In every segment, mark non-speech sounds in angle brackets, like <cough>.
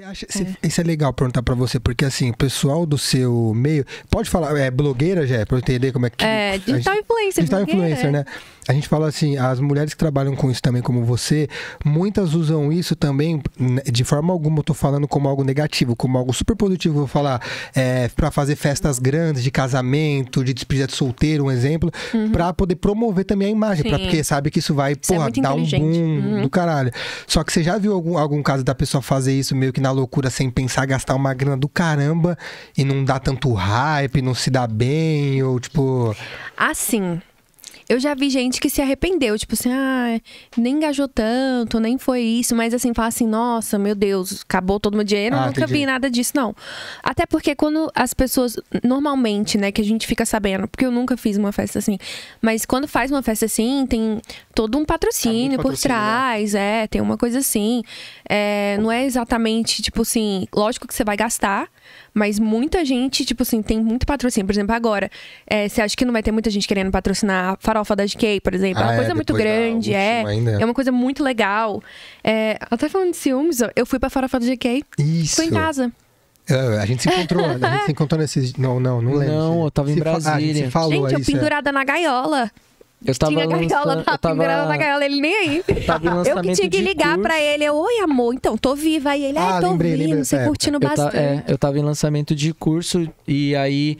Você acha, é. Isso é legal perguntar para você, porque assim, o pessoal do seu meio. Pode falar, é blogueira, já, pra eu entender como é que. É, digital gente, influencer, Digital influencer, é. né? A gente fala assim, as mulheres que trabalham com isso também, como você, muitas usam isso também, né, de forma alguma eu tô falando como algo negativo, como algo super positivo, vou falar, é, para fazer festas grandes, de casamento, de despedida de solteiro, um exemplo, uhum. para poder promover também a imagem, pra, porque sabe que isso vai, isso é porra, é dar um boom uhum. do caralho. Só que você já viu algum, algum caso da pessoa fazer isso meio que na na loucura sem pensar, gastar uma grana do caramba e não dá tanto hype, não se dá bem, ou tipo. Assim, eu já vi gente que se arrependeu, tipo assim, ah, nem engajou tanto, nem foi isso, mas assim, fala assim, nossa, meu Deus, acabou todo meu dinheiro, ah, nunca entendi. vi nada disso, não. Até porque quando as pessoas, normalmente, né, que a gente fica sabendo, porque eu nunca fiz uma festa assim, mas quando faz uma festa assim, tem todo um tá patrocínio, tá por né? trás, né? é, tem uma coisa assim. É, não é exatamente, tipo assim, lógico que você vai gastar, mas muita gente, tipo assim, tem muito patrocínio. Por exemplo, agora, é, você acha que não vai ter muita gente querendo patrocinar a farofa da GK, por exemplo? É ah, é uma coisa é, muito grande, é. Ainda. É. é uma coisa muito legal. É, até falando de ciúmes, eu fui pra farofa da GK. Isso. Tô em casa. É, a gente se encontrou, a gente se <laughs> encontrou nesses. Não, não, não lembro. Não, eu tava em Brasília. Fa... Ah, gente, falou, gente eu pendurada na gaiola. Eu tava Tinha gaiola, lança... tava, tava pendurada na gaiola, ele nem aí. <laughs> eu que tinha que ligar curso. pra ele, eu, oi amor, então, tô viva. Aí ele, ah, ah tô lembrei, vindo, lembrei, você é. curtindo eu bastante. é, eu tava em lançamento de curso e aí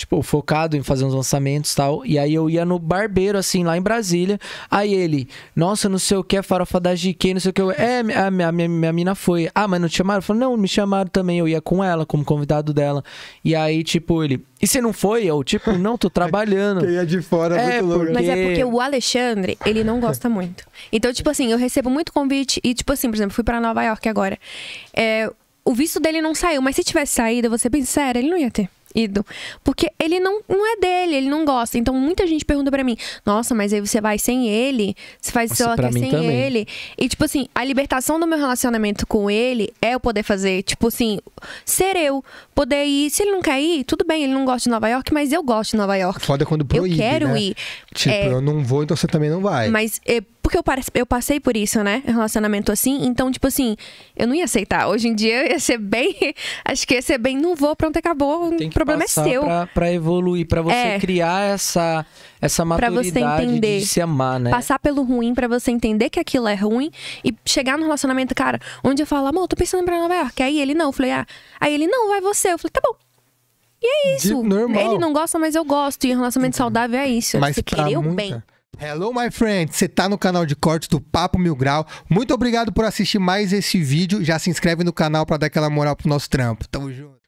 tipo, focado em fazer uns lançamentos e tal. E aí eu ia no barbeiro, assim, lá em Brasília. Aí ele, nossa, não sei o que, a é farofa da GQ, não sei o que. Eu, é, a, minha minha, minha mina foi. Ah, mas não te chamaram? Eu falei, não, me chamaram também. Eu ia com ela, como convidado dela. E aí, tipo, ele, e você não foi? Eu, tipo, não, tô trabalhando. <laughs> Quem ia é de fora é, é muito porque... Mas é porque o Alexandre, ele não gosta muito. Então, tipo assim, eu recebo muito convite. E, tipo assim, por exemplo, fui para Nova York agora. É, o visto dele não saiu, mas se tivesse saído, eu vou ser sério, ele não ia ter ido. Porque ele não, não é dele, ele não gosta. Então muita gente pergunta para mim: "Nossa, mas aí você vai sem ele? Você faz isso sei lá que sem também. ele?" E tipo assim, a libertação do meu relacionamento com ele é eu poder fazer, tipo assim, ser eu, poder ir. Se ele não quer ir, tudo bem, ele não gosta de Nova York, mas eu gosto de Nova York. Foda é quando proíbe, Eu quero né? ir. Tipo, é... eu não vou, então você também não vai. Mas é porque eu, eu passei por isso, né? Relacionamento assim. Então, tipo assim, eu não ia aceitar. Hoje em dia ia ser bem. <laughs> Acho que ia ser bem, não vou, pronto, acabou. o problema é seu. Pra, pra evoluir, pra você é. criar essa, essa maturidade pra você entender, de se amar, né? Passar pelo ruim pra você entender que aquilo é ruim e chegar no relacionamento, cara, onde eu falo, amor, tô pensando pra Nova York. Aí ele não, eu falei, ah, aí ele, não, vai você. Eu falei, tá bom. E é isso. Ele não gosta, mas eu gosto. E relacionamento saudável é isso. Mas você querer o bem. Hello, my friend! Você tá no canal de cortes do Papo Mil Grau. Muito obrigado por assistir mais esse vídeo. Já se inscreve no canal para dar aquela moral pro nosso trampo. Tamo junto!